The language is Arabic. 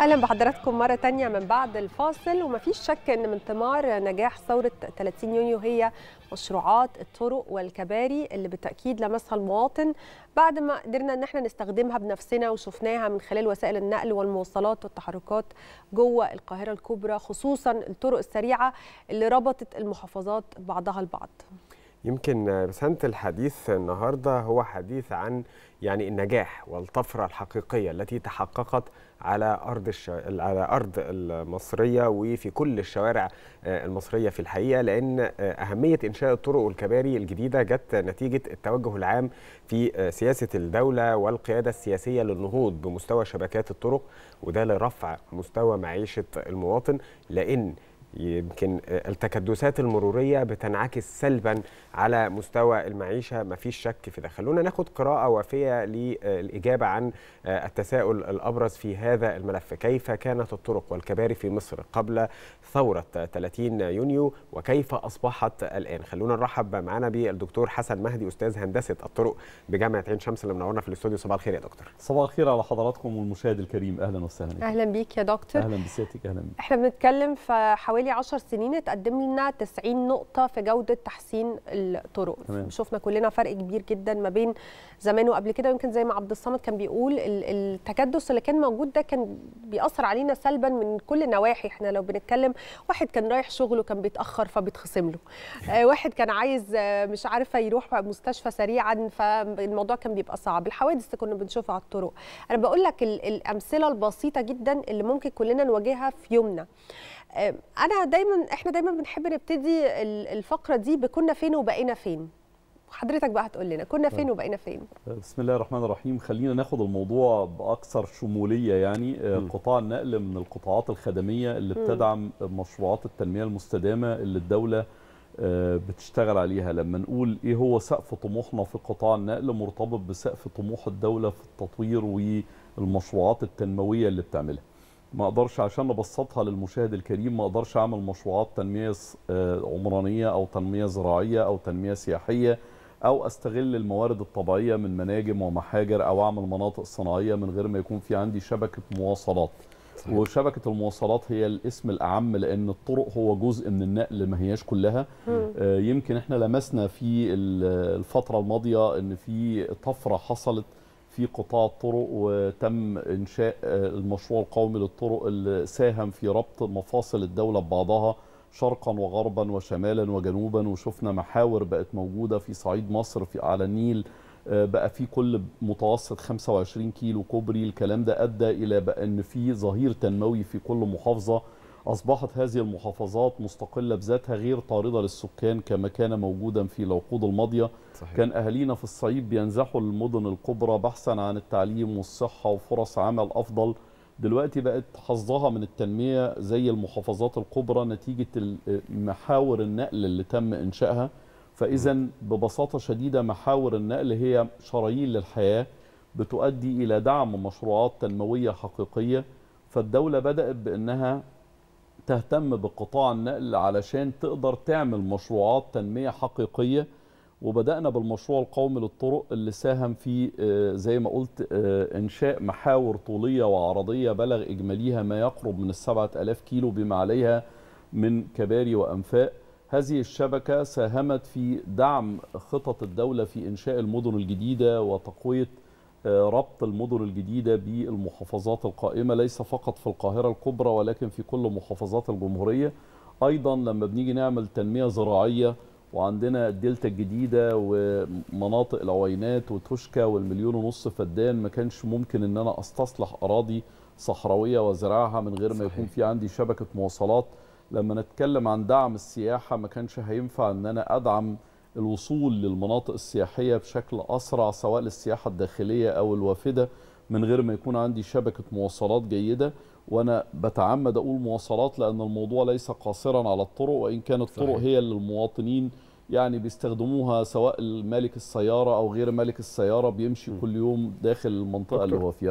اهلا بحضراتكم مره تانية من بعد الفاصل ومفيش شك ان من ثمار نجاح ثوره 30 يونيو هي مشروعات الطرق والكباري اللي بالتاكيد لمسها المواطن بعد ما قدرنا ان احنا نستخدمها بنفسنا وشفناها من خلال وسائل النقل والمواصلات والتحركات جوه القاهره الكبرى خصوصا الطرق السريعه اللي ربطت المحافظات بعضها البعض يمكن رساله الحديث النهارده هو حديث عن يعني النجاح والطفره الحقيقيه التي تحققت على ارض الش... على ارض المصريه وفي كل الشوارع آه، المصريه في الحقيقه لان آه، اهميه انشاء الطرق والكباري الجديده جت نتيجه التوجه العام في آه، سياسه الدوله والقياده السياسيه للنهوض بمستوى شبكات الطرق وده لرفع مستوى معيشه المواطن لان يمكن التكدسات المرورية بتنعكس سلبا على مستوى المعيشة مفيش شك في ده خلونا ناخد قراءة وافية للإجابة عن آه، التساؤل الأبرز في هذا الملف كيف كانت الطرق والكباري في مصر قبل ثورة 30 يونيو وكيف أصبحت الآن خلونا نرحب معنا بالدكتور حسن مهدي أستاذ هندسة الطرق بجامعة عين شمس اللي منورنا في الاستوديو صباح الخير يا دكتور صباح الخير على حضراتكم والمشاهد الكريم أهلا وسهلا أهلا بيك يا دكتور أهلا بسيادتك أهلا بيك احنا بنتكلم في حوالي حوالي 10 سنين اتقدم لنا 90 نقطه في جوده تحسين الطرق تمام. شفنا كلنا فرق كبير جدا ما بين زمان وقبل كده يمكن زي ما عبد الصمد كان بيقول التكدس اللي كان موجود ده كان بيأثر علينا سلبا من كل النواحي احنا لو بنتكلم واحد كان رايح شغله كان بيتاخر فبيتخصم له آه، واحد كان عايز آه، مش عارفه يروح مستشفى سريعا فالموضوع كان بيبقى صعب الحوادث كنا بنشوفها على الطرق انا بقول لك الامثله البسيطه جدا اللي ممكن كلنا نواجهها في يومنا انا دايما احنا دايما بنحب نبتدي الفقره دي بكنا فين وبقينا فين حضرتك بقى هتقول لنا كنا فين آه. وبقينا فين بسم الله الرحمن الرحيم خلينا ناخد الموضوع باكثر شموليه يعني آه، م. قطاع النقل من القطاعات الخدميه اللي بتدعم مشروعات التنميه المستدامه اللي الدوله آه، بتشتغل عليها لما نقول ايه هو سقف طموحنا في قطاع النقل مرتبط بسقف طموح الدوله في التطوير والمشروعات التنمويه اللي بتعملها ما اقدرش عشان ابسطها للمشاهد الكريم ما اقدرش اعمل مشروعات تنميه آه، عمرانيه او تنميه زراعيه او تنميه سياحيه او استغل الموارد الطبيعيه من مناجم ومحاجر او اعمل مناطق صناعيه من غير ما يكون في عندي شبكه مواصلات صحيح. وشبكه المواصلات هي الاسم الاعم لان الطرق هو جزء من النقل ما هياش كلها آه يمكن احنا لمسنا في الفتره الماضيه ان في طفره حصلت في قطاع الطرق وتم انشاء آه، المشروع القومي للطرق اللي ساهم في ربط مفاصل الدوله ببعضها شرقا وغربا وشمالا وجنوبا وشفنا محاور بقت موجوده في صعيد مصر في على النيل آه، بقى في كل متوسط 25 كيلو كوبري الكلام ده ادى الى بقى ان في ظهير تنموي في كل محافظه أصبحت هذه المحافظات مستقلة بذاتها غير طاردة للسكان كما كان موجودا في العقود الماضية صحيح. كان أهالينا في الصعيد بينزحوا للمدن الكبرى بحثا عن التعليم والصحة وفرص عمل أفضل دلوقتي بقت حظها من التنمية زي المحافظات الكبرى نتيجة محاور النقل اللي تم إنشائها فإذا ببساطة شديدة محاور النقل هي شرايين للحياة بتؤدي إلى دعم مشروعات تنموية حقيقية فالدولة بدأت بأنها تهتم بقطاع النقل علشان تقدر تعمل مشروعات تنمية حقيقية وبدأنا بالمشروع القومي للطرق اللي ساهم في آه، زي ما قلت آه، إنشاء محاور طولية وعرضية بلغ إجماليها ما يقرب من السبعة ألاف كيلو بما عليها من كباري وأنفاق هذه الشبكة ساهمت في دعم خطط الدولة في إنشاء المدن الجديدة وتقوية ربط المدن الجديدة بالمحافظات القائمة ليس فقط في القاهرة الكبرى ولكن في كل محافظات الجمهورية أيضا لما بنيجي نعمل تنمية زراعية وعندنا الدلتا الجديدة ومناطق العوينات وتوشكا والمليون ونص فدان ما كانش ممكن ان انا استصلح اراضي صحراوية وزراعها من غير ما صحيح. يكون في عندي شبكة مواصلات لما نتكلم عن دعم السياحة ما كانش هينفع ان انا ادعم الوصول للمناطق السياحية بشكل أسرع سواء للسياحة الداخلية أو الوافدة من غير ما يكون عندي شبكة مواصلات جيدة وأنا بتعمد أقول مواصلات لأن الموضوع ليس قاصرا على الطرق وإن كانت الطرق هي للمواطنين يعني بيستخدموها سواء مالك السيارة أو غير مالك السيارة بيمشي م. كل يوم داخل المنطقة اللي هو فيها